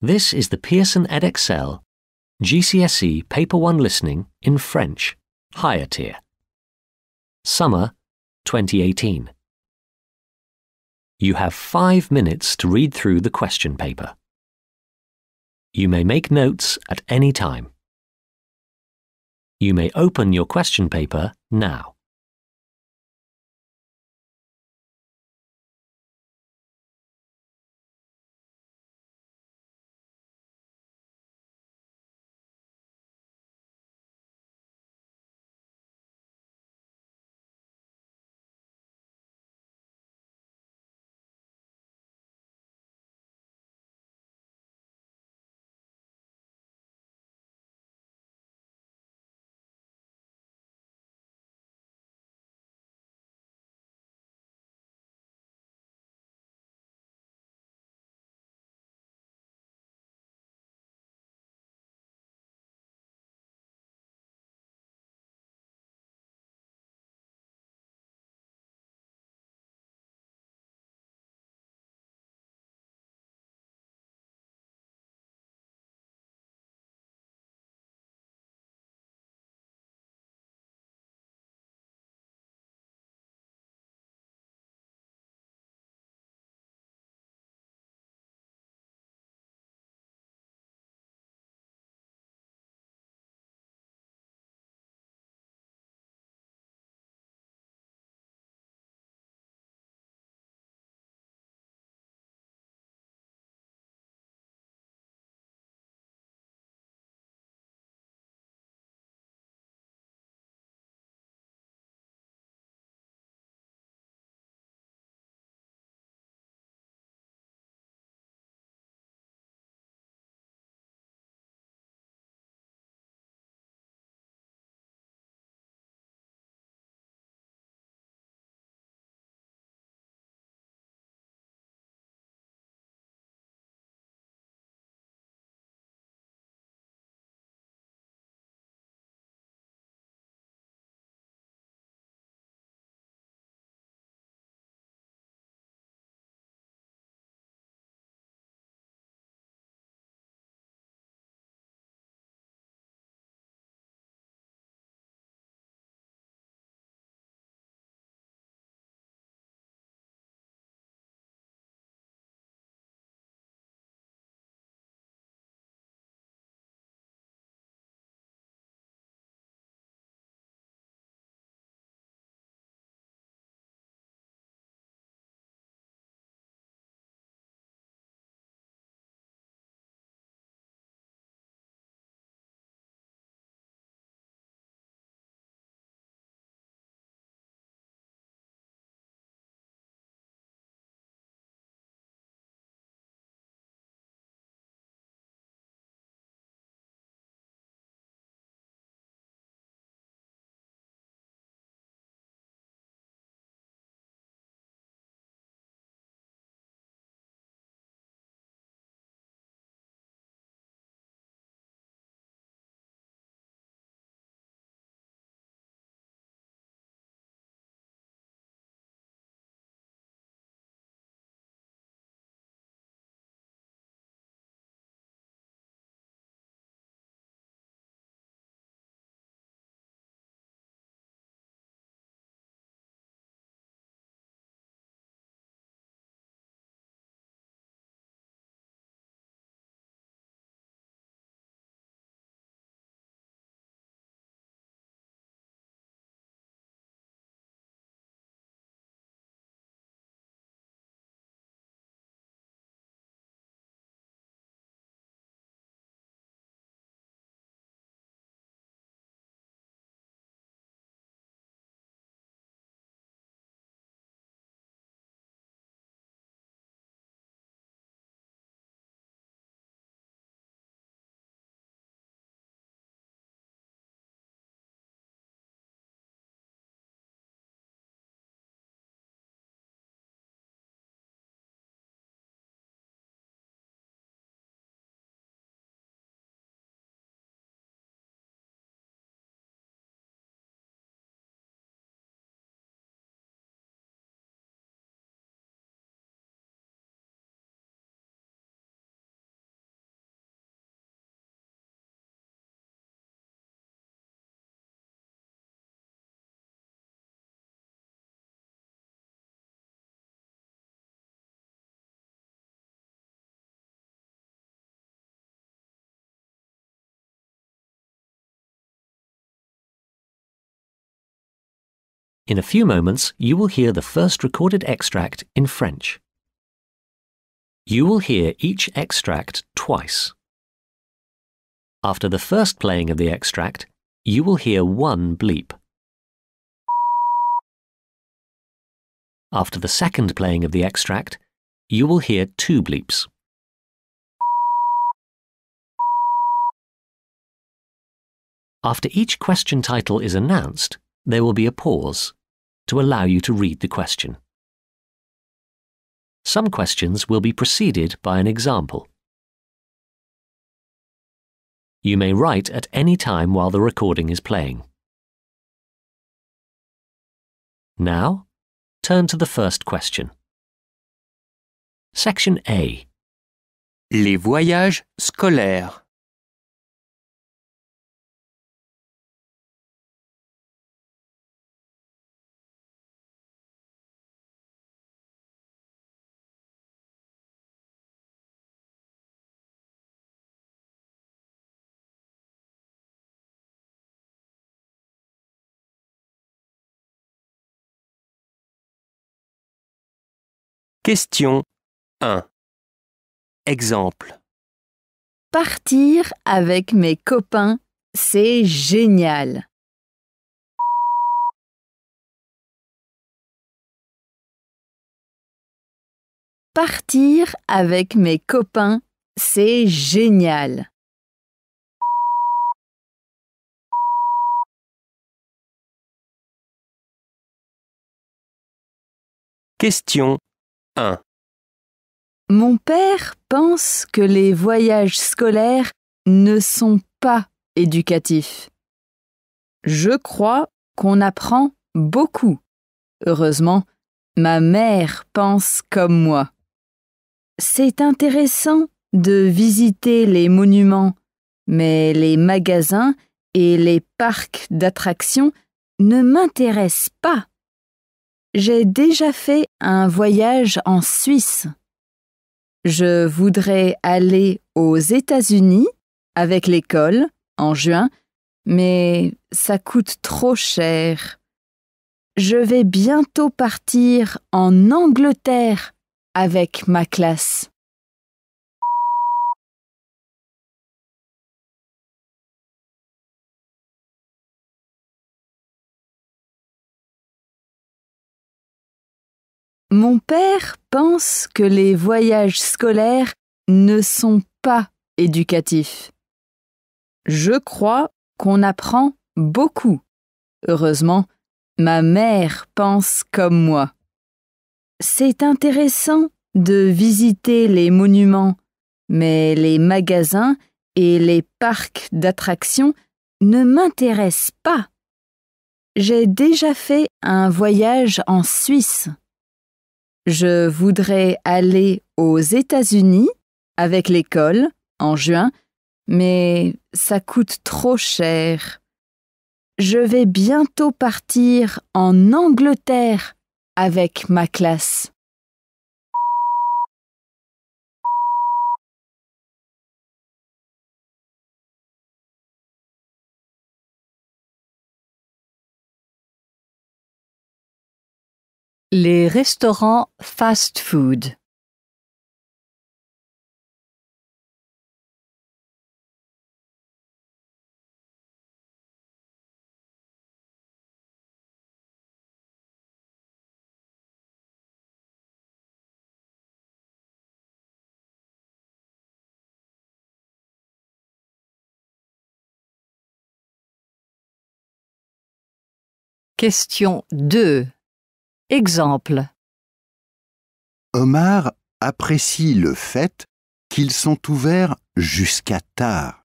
This is the Pearson Edexcel GCSE Paper 1 Listening in French, higher tier. Summer 2018. You have five minutes to read through the question paper. You may make notes at any time. You may open your question paper now. In a few moments, you will hear the first recorded extract in French. You will hear each extract twice. After the first playing of the extract, you will hear one bleep. After the second playing of the extract, you will hear two bleeps. After each question title is announced, there will be a pause to allow you to read the question. Some questions will be preceded by an example. You may write at any time while the recording is playing. Now, turn to the first question. Section A Les voyages scolaires Question 1. Exemple. Partir avec mes copains, c'est génial. Partir avec mes copains, c'est génial. Question mon père pense que les voyages scolaires ne sont pas éducatifs. Je crois qu'on apprend beaucoup. Heureusement, ma mère pense comme moi. C'est intéressant de visiter les monuments, mais les magasins et les parcs d'attractions ne m'intéressent pas. J'ai déjà fait un voyage en Suisse. Je voudrais aller aux États-Unis avec l'école en juin, mais ça coûte trop cher. Je vais bientôt partir en Angleterre avec ma classe. Mon père pense que les voyages scolaires ne sont pas éducatifs. Je crois qu'on apprend beaucoup. Heureusement, ma mère pense comme moi. C'est intéressant de visiter les monuments, mais les magasins et les parcs d'attractions ne m'intéressent pas. J'ai déjà fait un voyage en Suisse. Je voudrais aller aux États-Unis avec l'école en juin, mais ça coûte trop cher. Je vais bientôt partir en Angleterre avec ma classe. Les restaurants fast-food. Question 2. Exemple. Omar apprécie le fait qu'ils sont ouverts jusqu'à tard.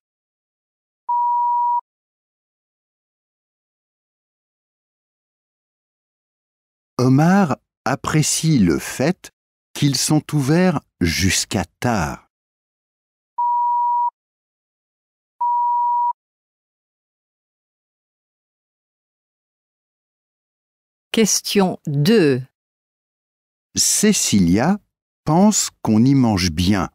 Omar apprécie le fait qu'ils sont ouverts jusqu'à tard. Question 2. Cécilia pense qu'on y mange bien,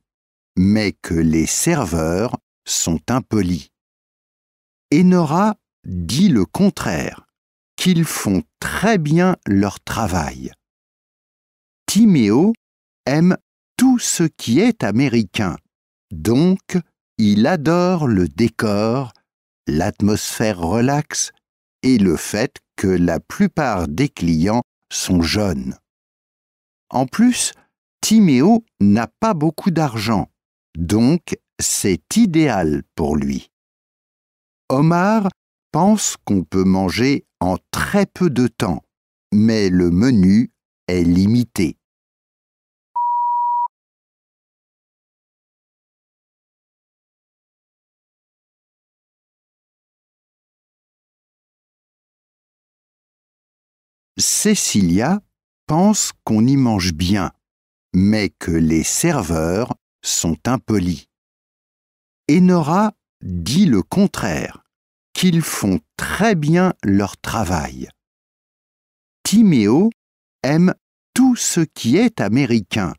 mais que les serveurs sont impolis. Enora dit le contraire, qu'ils font très bien leur travail. Timéo aime tout ce qui est américain, donc il adore le décor, l'atmosphère relaxe et le fait que la plupart des clients sont jeunes. En plus, Timéo n'a pas beaucoup d'argent, donc c'est idéal pour lui. Omar pense qu'on peut manger en très peu de temps, mais le menu est limité. Cécilia pense qu'on y mange bien, mais que les serveurs sont impolis. Enora dit le contraire, qu'ils font très bien leur travail. Timéo aime tout ce qui est américain,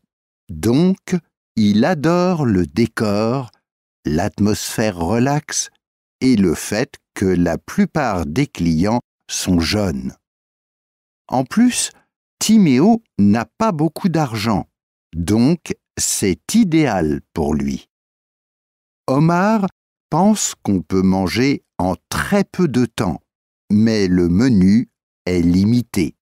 donc il adore le décor, l'atmosphère relaxe et le fait que la plupart des clients sont jeunes. En plus, Timéo n'a pas beaucoup d'argent, donc c'est idéal pour lui. Omar pense qu'on peut manger en très peu de temps, mais le menu est limité.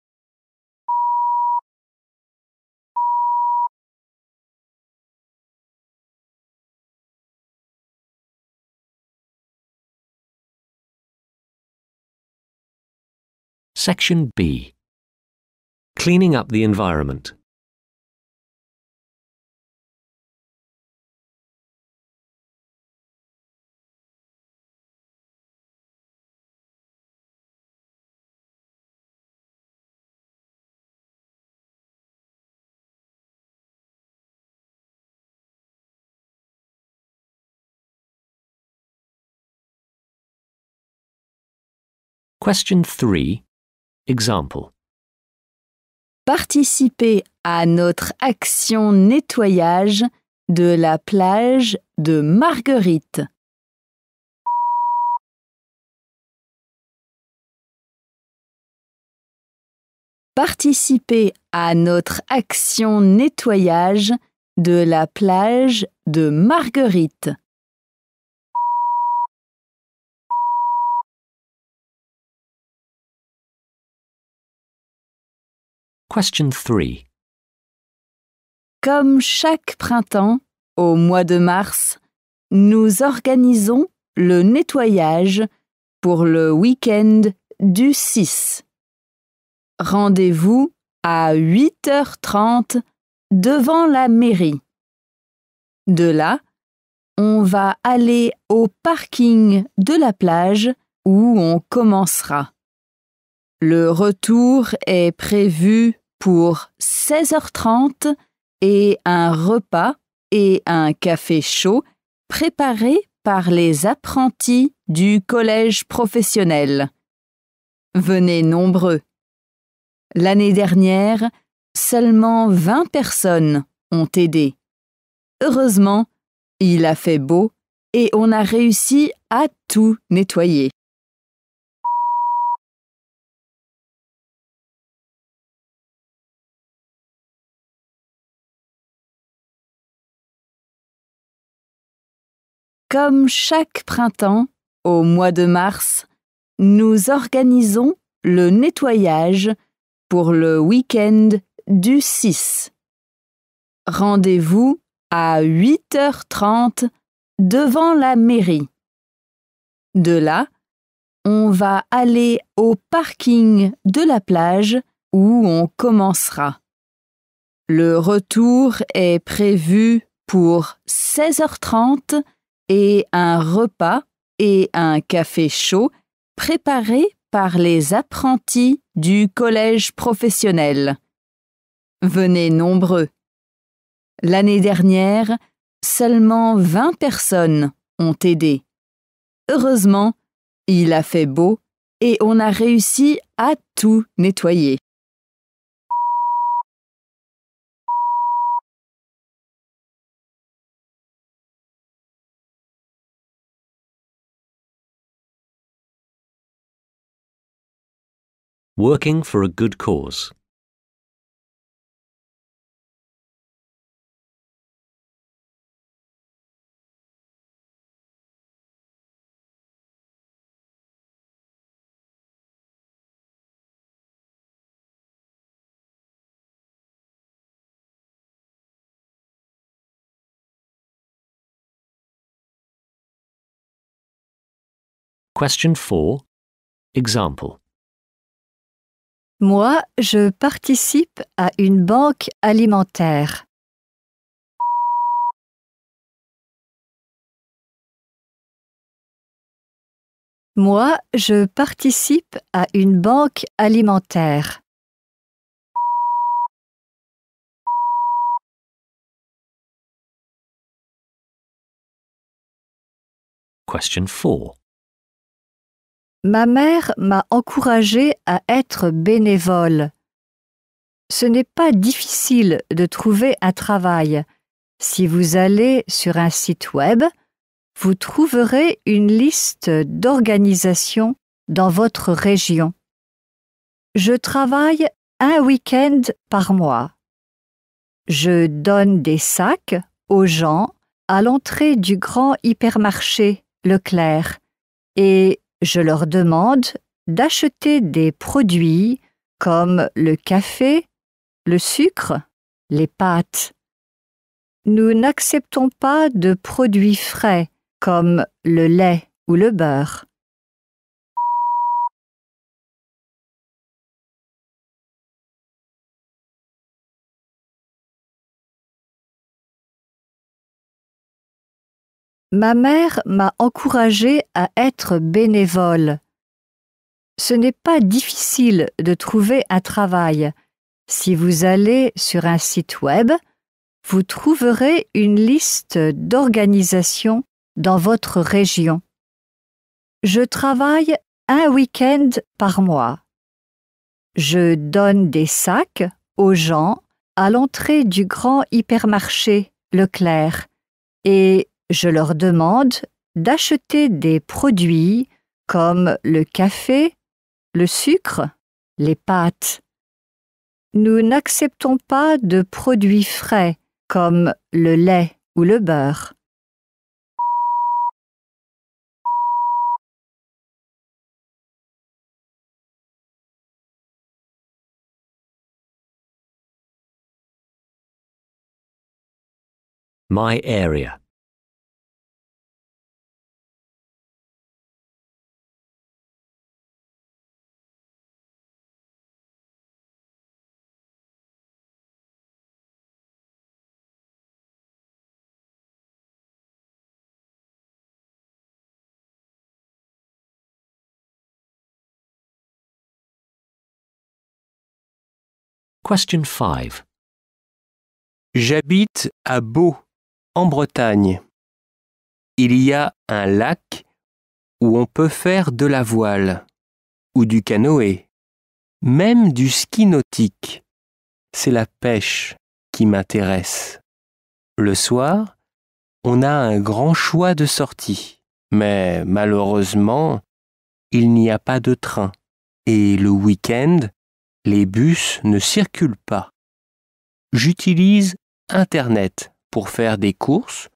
Section B Cleaning up the environment. Question 3. Example. Participez à notre action nettoyage de la plage de Marguerite. Participer à notre action nettoyage de la plage de Marguerite. Question 3. Comme chaque printemps, au mois de mars, nous organisons le nettoyage pour le week-end du 6. Rendez-vous à 8h30 devant la mairie. De là, on va aller au parking de la plage où on commencera. Le retour est prévu pour 16h30 et un repas et un café chaud préparé par les apprentis du collège professionnel. Venez nombreux. L'année dernière, seulement 20 personnes ont aidé. Heureusement, il a fait beau et on a réussi à tout nettoyer. Comme chaque printemps, au mois de mars, nous organisons le nettoyage pour le week-end du 6. Rendez-vous à 8h30 devant la mairie. De là, on va aller au parking de la plage où on commencera. Le retour est prévu pour 16h30 et un repas et un café chaud préparés par les apprentis du collège professionnel. Venez nombreux. L'année dernière, seulement 20 personnes ont aidé. Heureusement, il a fait beau et on a réussi à tout nettoyer. Working for a good cause. Question 4. Example. Moi, je participe à une banque alimentaire. Moi, je participe à une banque alimentaire. Question 4. Ma mère m'a encouragée à être bénévole. Ce n'est pas difficile de trouver un travail. Si vous allez sur un site web, vous trouverez une liste d'organisations dans votre région. Je travaille un week-end par mois. Je donne des sacs aux gens à l'entrée du grand hypermarché Leclerc et je leur demande d'acheter des produits comme le café, le sucre, les pâtes. Nous n'acceptons pas de produits frais comme le lait ou le beurre. Ma mère m'a encouragée à être bénévole. Ce n'est pas difficile de trouver un travail. Si vous allez sur un site web, vous trouverez une liste d'organisations dans votre région. Je travaille un week-end par mois. Je donne des sacs aux gens à l'entrée du grand hypermarché Leclerc et je leur demande d'acheter des produits comme le café, le sucre, les pâtes. Nous n'acceptons pas de produits frais comme le lait ou le beurre. My area. Question 5. J'habite à Beau, en Bretagne. Il y a un lac où on peut faire de la voile, ou du canoë, même du ski nautique. C'est la pêche qui m'intéresse. Le soir, on a un grand choix de sorties, mais malheureusement, il n'y a pas de train. Et le week-end, les bus ne circulent pas. J'utilise Internet pour faire des courses.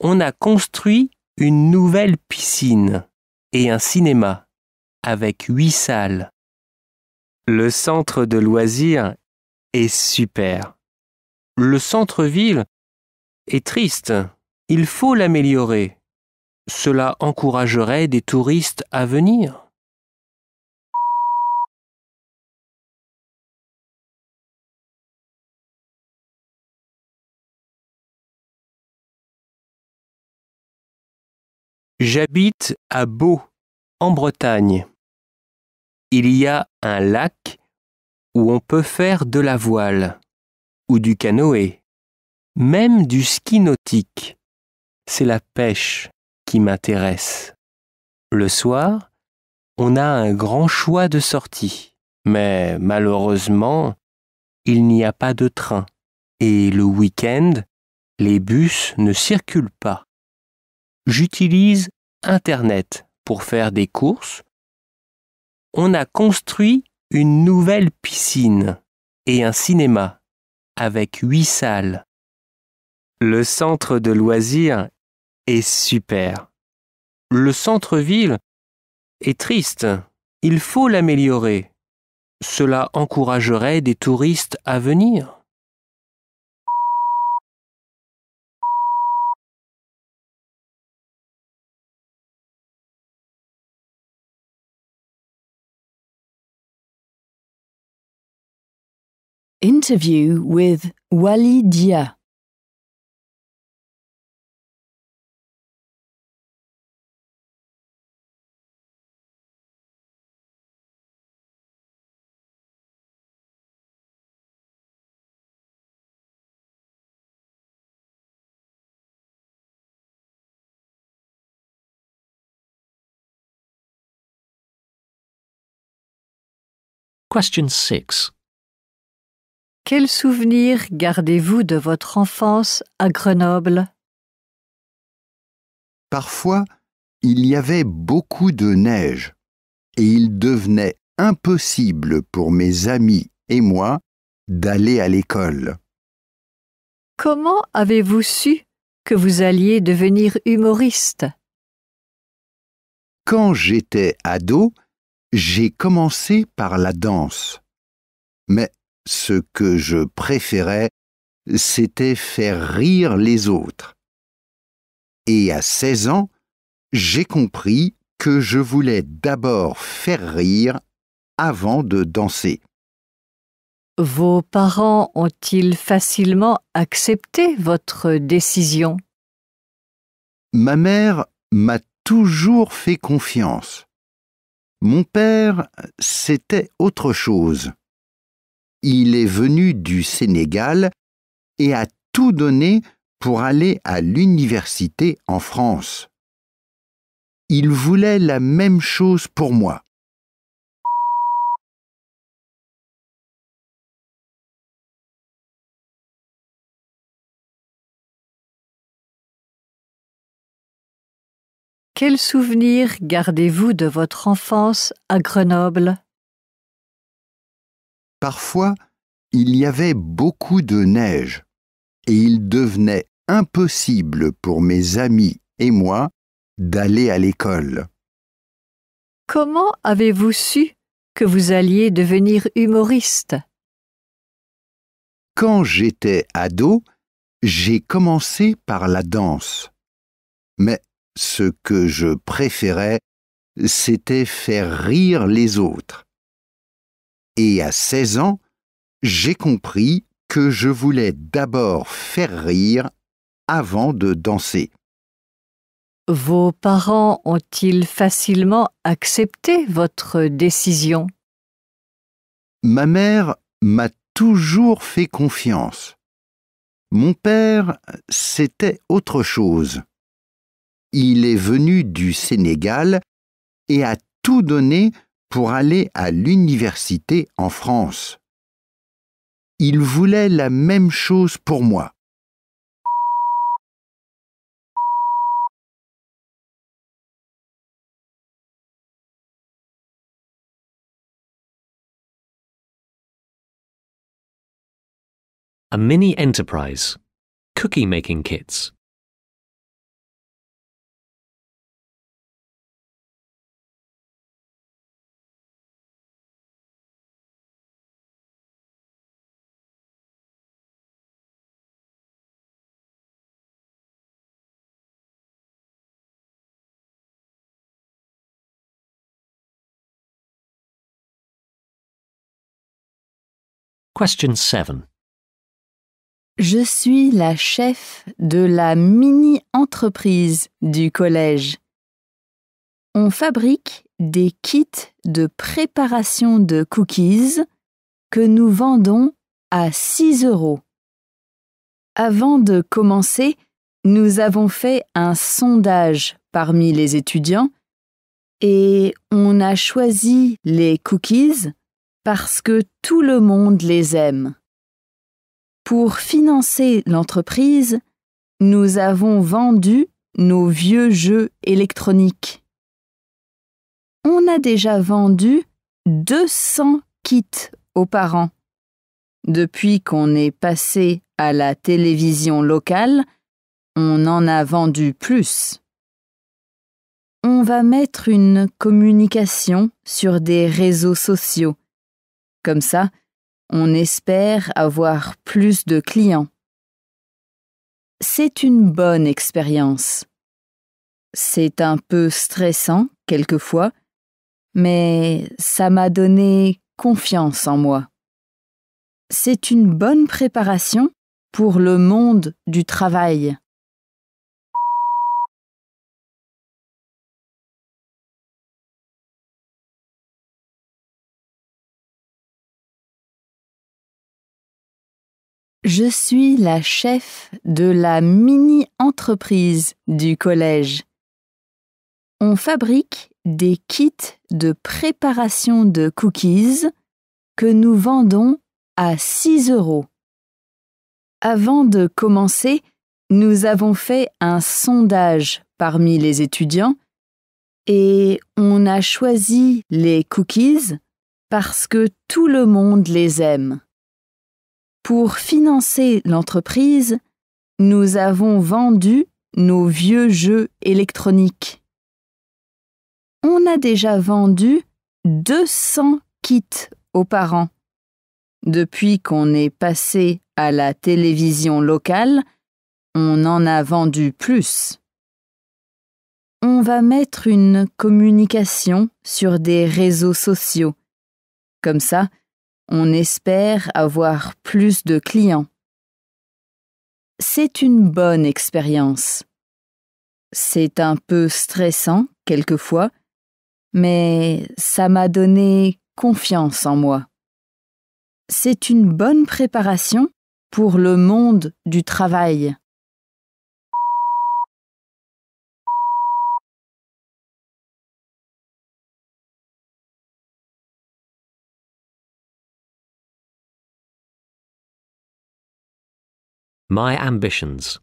On a construit une nouvelle piscine et un cinéma avec huit salles. Le centre de loisirs est super. Le centre-ville est triste. Il faut l'améliorer. Cela encouragerait des touristes à venir. J'habite à Beau, en Bretagne. Il y a un lac où on peut faire de la voile, ou du canoë, même du ski nautique. C'est la pêche qui m'intéresse. Le soir, on a un grand choix de sorties, mais malheureusement, il n'y a pas de train, et le week-end, les bus ne circulent pas j'utilise Internet pour faire des courses. On a construit une nouvelle piscine et un cinéma avec huit salles. Le centre de loisirs est super. Le centre-ville est triste. Il faut l'améliorer. Cela encouragerait des touristes à venir. Interview with Wali Dia. Question 6. Quel souvenir gardez-vous de votre enfance à Grenoble Parfois, il y avait beaucoup de neige et il devenait impossible pour mes amis et moi d'aller à l'école. Comment avez-vous su que vous alliez devenir humoriste Quand j'étais ado, j'ai commencé par la danse. Mais ce que je préférais, c'était faire rire les autres. Et à 16 ans, j'ai compris que je voulais d'abord faire rire avant de danser. Vos parents ont-ils facilement accepté votre décision Ma mère m'a toujours fait confiance. Mon père, c'était autre chose il est venu du Sénégal et a tout donné pour aller à l'université en France. Il voulait la même chose pour moi. Quel souvenir gardez-vous de votre enfance à Grenoble Parfois, il y avait beaucoup de neige, et il devenait impossible pour mes amis et moi d'aller à l'école. Comment avez-vous su que vous alliez devenir humoriste Quand j'étais ado, j'ai commencé par la danse. Mais ce que je préférais, c'était faire rire les autres. Et à 16 ans, j'ai compris que je voulais d'abord faire rire avant de danser. Vos parents ont-ils facilement accepté votre décision Ma mère m'a toujours fait confiance. Mon père, c'était autre chose. Il est venu du Sénégal et a tout donné pour aller à l'université en France. Il voulait la même chose pour moi. A mini enterprise. Cookie making kits. Question 7. Je suis la chef de la mini-entreprise du collège. On fabrique des kits de préparation de cookies que nous vendons à 6 euros. Avant de commencer, nous avons fait un sondage parmi les étudiants et on a choisi les cookies parce que tout le monde les aime. Pour financer l'entreprise, nous avons vendu nos vieux jeux électroniques. On a déjà vendu 200 kits aux parents. Depuis qu'on est passé à la télévision locale, on en a vendu plus. On va mettre une communication sur des réseaux sociaux comme ça, on espère avoir plus de clients. C'est une bonne expérience. C'est un peu stressant quelquefois, mais ça m'a donné confiance en moi. C'est une bonne préparation pour le monde du travail. Je suis la chef de la mini-entreprise du collège. On fabrique des kits de préparation de cookies que nous vendons à 6 euros. Avant de commencer, nous avons fait un sondage parmi les étudiants et on a choisi les cookies parce que tout le monde les aime. Pour financer l'entreprise, nous avons vendu nos vieux jeux électroniques. On a déjà vendu 200 kits aux parents. Depuis qu'on est passé à la télévision locale, on en a vendu plus. On va mettre une communication sur des réseaux sociaux. Comme ça, on espère avoir plus de clients. C'est une bonne expérience. C'est un peu stressant quelquefois, mais ça m'a donné confiance en moi. C'est une bonne préparation pour le monde du travail. My ambitions.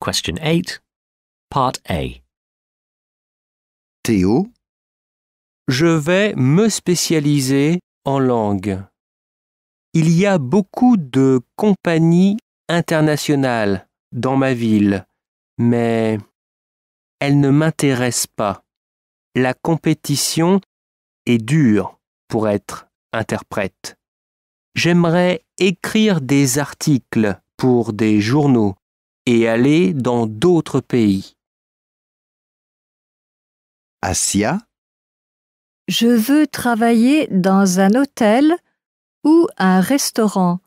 Question 8, Part A. Théo. Je vais me spécialiser en langue. Il y a beaucoup de compagnies internationales dans ma ville, mais elles ne m'intéressent pas. La compétition est dure pour être interprète. J'aimerais écrire des articles pour des journaux et aller dans d'autres pays. Je veux travailler dans un hôtel ou un restaurant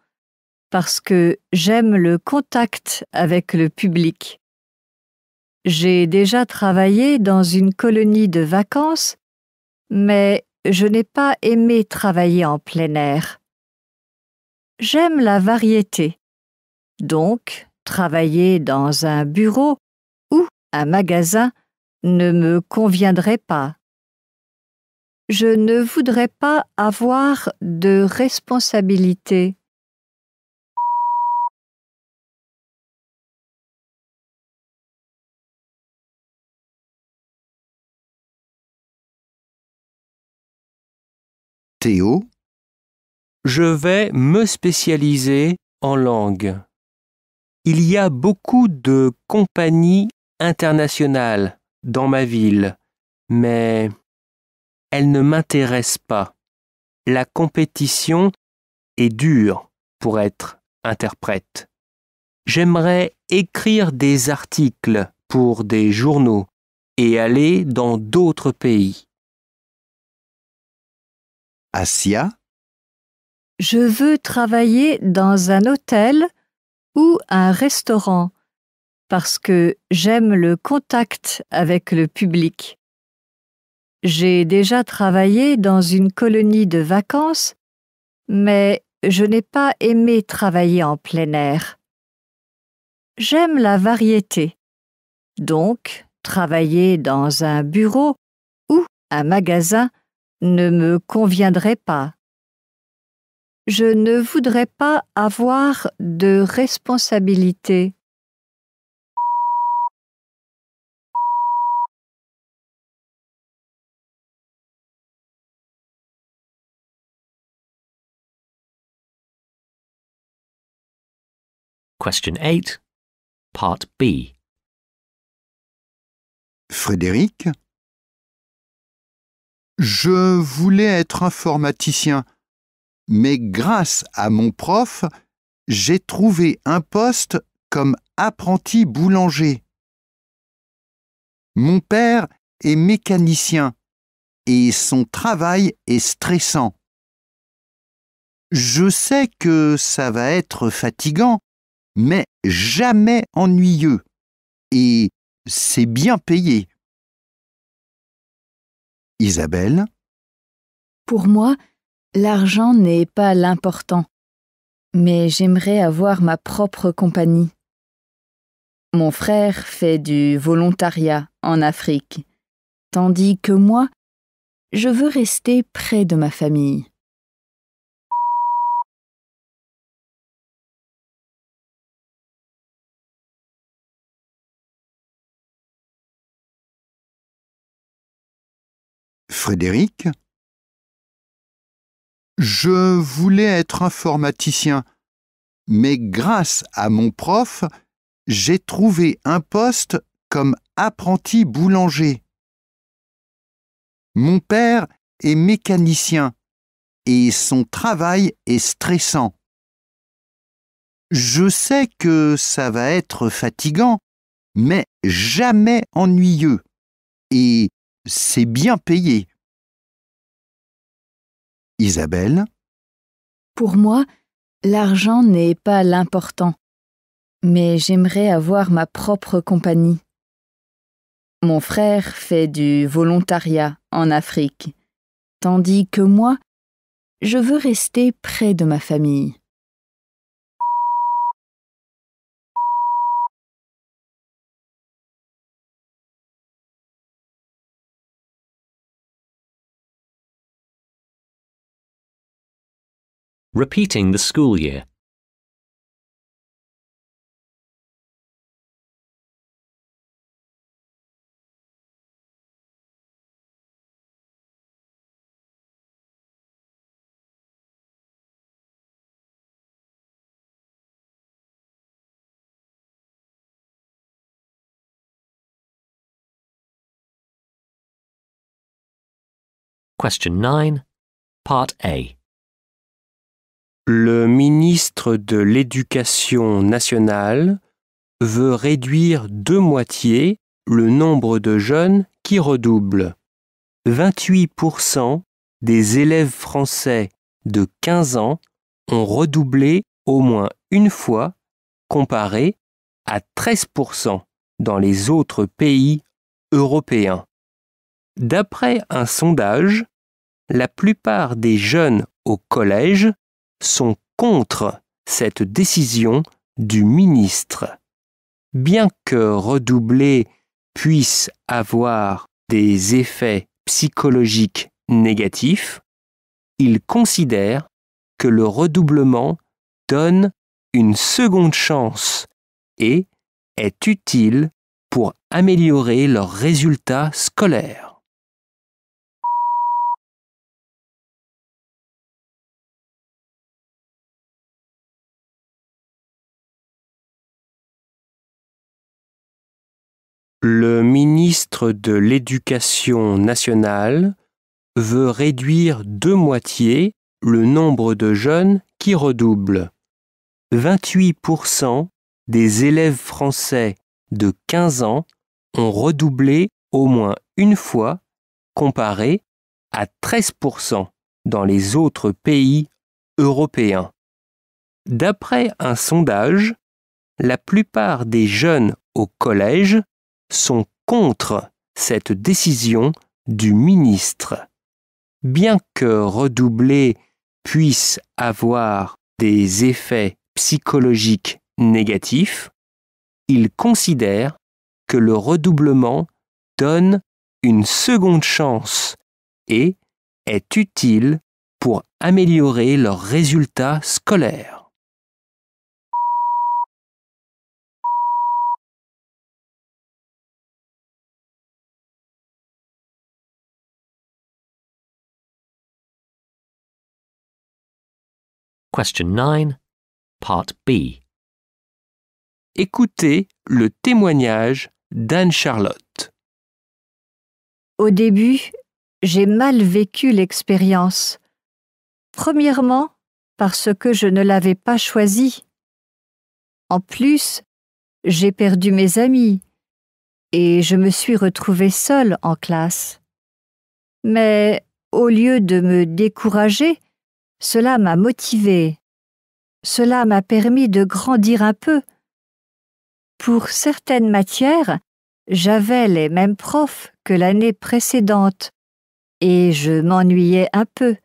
parce que j'aime le contact avec le public. J'ai déjà travaillé dans une colonie de vacances, mais je n'ai pas aimé travailler en plein air. J'aime la variété. Donc, travailler dans un bureau ou un magasin ne me conviendrait pas. Je ne voudrais pas avoir de responsabilité. Théo Je vais me spécialiser en langue. Il y a beaucoup de compagnies internationales dans ma ville, mais elle ne m'intéresse pas. La compétition est dure pour être interprète. J'aimerais écrire des articles pour des journaux et aller dans d'autres pays. Asia Je veux travailler dans un hôtel ou un restaurant parce que j'aime le contact avec le public. J'ai déjà travaillé dans une colonie de vacances, mais je n'ai pas aimé travailler en plein air. J'aime la variété. Donc, travailler dans un bureau ou un magasin ne me conviendrait pas. Je ne voudrais pas avoir de responsabilité. Question 8, Part B. Frédéric Je voulais être informaticien, mais grâce à mon prof, j'ai trouvé un poste comme apprenti boulanger. Mon père est mécanicien et son travail est stressant. Je sais que ça va être fatigant, mais jamais ennuyeux. Et c'est bien payé. Isabelle Pour moi, l'argent n'est pas l'important, mais j'aimerais avoir ma propre compagnie. Mon frère fait du volontariat en Afrique, tandis que moi, je veux rester près de ma famille. Frédéric. Je voulais être informaticien, mais grâce à mon prof, j'ai trouvé un poste comme apprenti boulanger. Mon père est mécanicien et son travail est stressant. Je sais que ça va être fatigant, mais jamais ennuyeux. Et c'est bien payé. Isabelle Pour moi, l'argent n'est pas l'important, mais j'aimerais avoir ma propre compagnie. Mon frère fait du volontariat en Afrique, tandis que moi, je veux rester près de ma famille. repeating the school year. Question 9, Part A. le ministre de l'Éducation nationale veut réduire de moitié le nombre de jeunes qui redoublent. 28% des élèves français de 15 ans ont redoublé au moins une fois, comparé à 13% dans les autres pays européens. D'après un sondage, la plupart des jeunes au collège sont contre cette décision du ministre. Bien que redoubler puisse avoir des effets psychologiques négatifs, ils considèrent que le redoublement donne une seconde chance et est utile pour améliorer leurs résultats scolaires. Le ministre de l'Éducation nationale veut réduire de moitié le nombre de jeunes qui redoublent. 28% des élèves français de 15 ans ont redoublé au moins une fois, comparé à 13% dans les autres pays européens. D'après un sondage, la plupart des jeunes au collège sont contre cette décision du ministre. Bien que redoubler puisse avoir des effets psychologiques négatifs, ils considèrent que le redoublement donne une seconde chance et est utile pour améliorer leurs résultats scolaires. Question 9, Part B. Écoutez le témoignage d'Anne-Charlotte. Au début, j'ai mal vécu l'expérience. Premièrement, parce que je ne l'avais pas choisie. En plus, j'ai perdu mes amis et je me suis retrouvée seule en classe. Mais au lieu de me décourager, cela m'a motivé. Cela m'a permis de grandir un peu. Pour certaines matières, j'avais les mêmes profs que l'année précédente et je m'ennuyais un peu.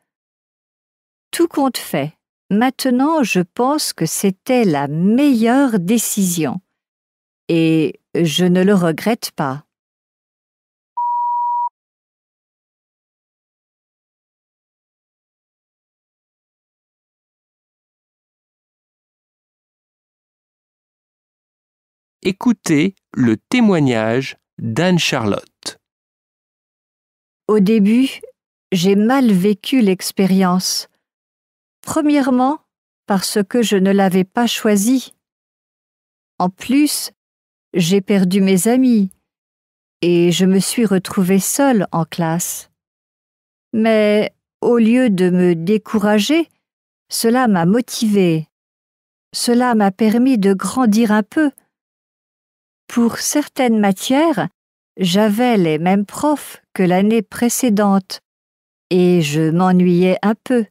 Tout compte fait, maintenant je pense que c'était la meilleure décision et je ne le regrette pas. Écoutez le témoignage d'Anne-Charlotte. Au début, j'ai mal vécu l'expérience. Premièrement, parce que je ne l'avais pas choisie. En plus, j'ai perdu mes amis et je me suis retrouvée seule en classe. Mais au lieu de me décourager, cela m'a motivée. Cela m'a permis de grandir un peu pour certaines matières, j'avais les mêmes profs que l'année précédente et je m'ennuyais un peu.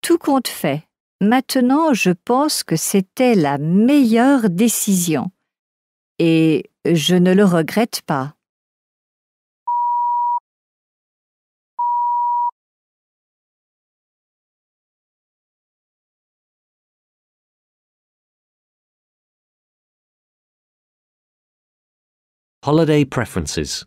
Tout compte fait, maintenant je pense que c'était la meilleure décision et je ne le regrette pas. Holiday Preferences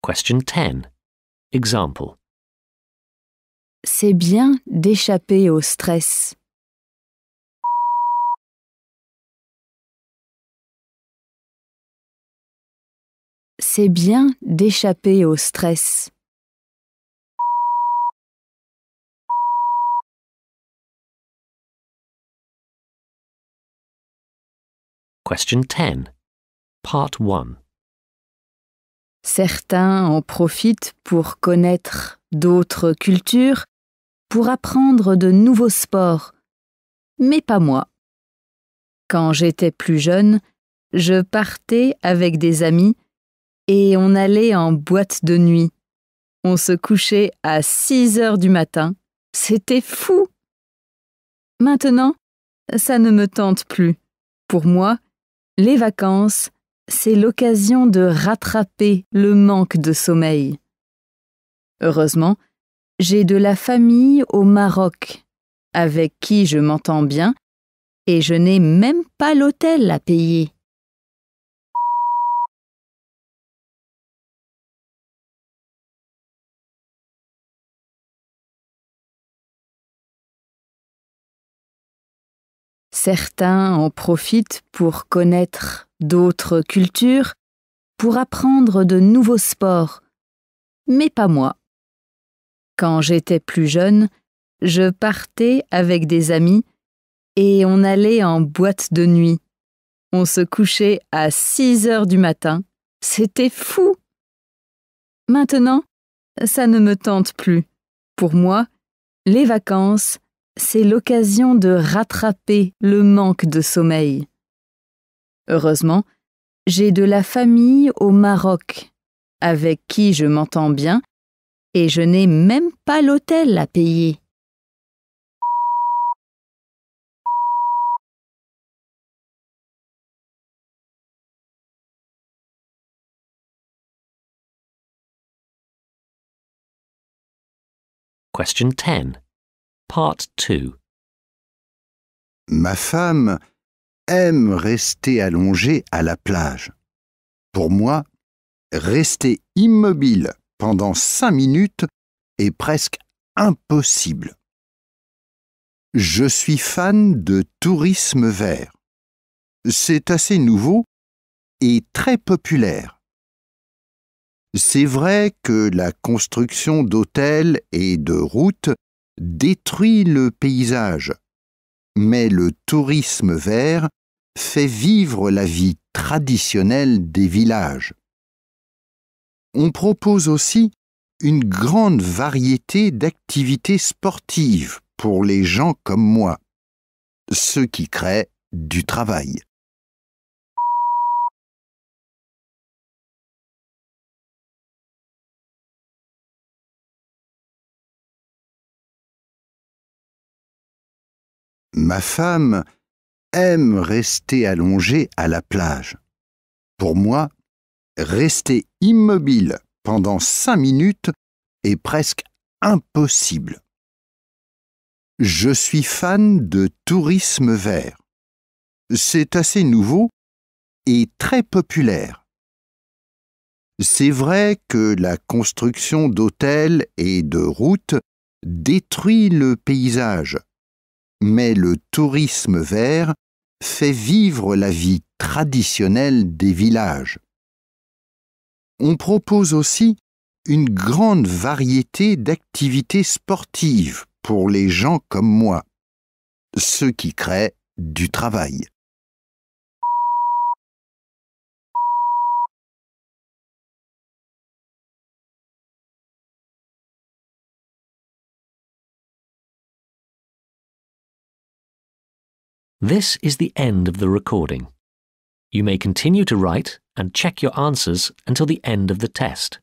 Question 10. Example c'est bien d'échapper au stress. C'est bien d'échapper au stress. Question 10. Part 1. Certains en profitent pour connaître d'autres cultures pour apprendre de nouveaux sports, mais pas moi. Quand j'étais plus jeune, je partais avec des amis et on allait en boîte de nuit. On se couchait à 6 heures du matin. C'était fou. Maintenant, ça ne me tente plus. Pour moi, les vacances, c'est l'occasion de rattraper le manque de sommeil. Heureusement, j'ai de la famille au Maroc, avec qui je m'entends bien, et je n'ai même pas l'hôtel à payer. Certains en profitent pour connaître d'autres cultures, pour apprendre de nouveaux sports, mais pas moi. Quand j'étais plus jeune, je partais avec des amis et on allait en boîte de nuit. On se couchait à 6 heures du matin. C'était fou. Maintenant, ça ne me tente plus. Pour moi, les vacances, c'est l'occasion de rattraper le manque de sommeil. Heureusement, j'ai de la famille au Maroc, avec qui je m'entends bien et je n'ai même pas l'hôtel à payer. Question 10. Part 2. Ma femme aime rester allongée à la plage. Pour moi, rester immobile pendant cinq minutes est presque impossible. Je suis fan de tourisme vert. C'est assez nouveau et très populaire. C'est vrai que la construction d'hôtels et de routes détruit le paysage, mais le tourisme vert fait vivre la vie traditionnelle des villages on propose aussi une grande variété d'activités sportives pour les gens comme moi, ceux qui créent du travail. Ma femme aime rester allongée à la plage. Pour moi, rester immobile pendant cinq minutes est presque impossible. Je suis fan de tourisme vert. C'est assez nouveau et très populaire. C'est vrai que la construction d'hôtels et de routes détruit le paysage, mais le tourisme vert fait vivre la vie traditionnelle des villages on propose aussi une grande variété d'activités sportives pour les gens comme moi, ceux qui créent du travail. This is the end of the recording. You may continue to write and check your answers until the end of the test.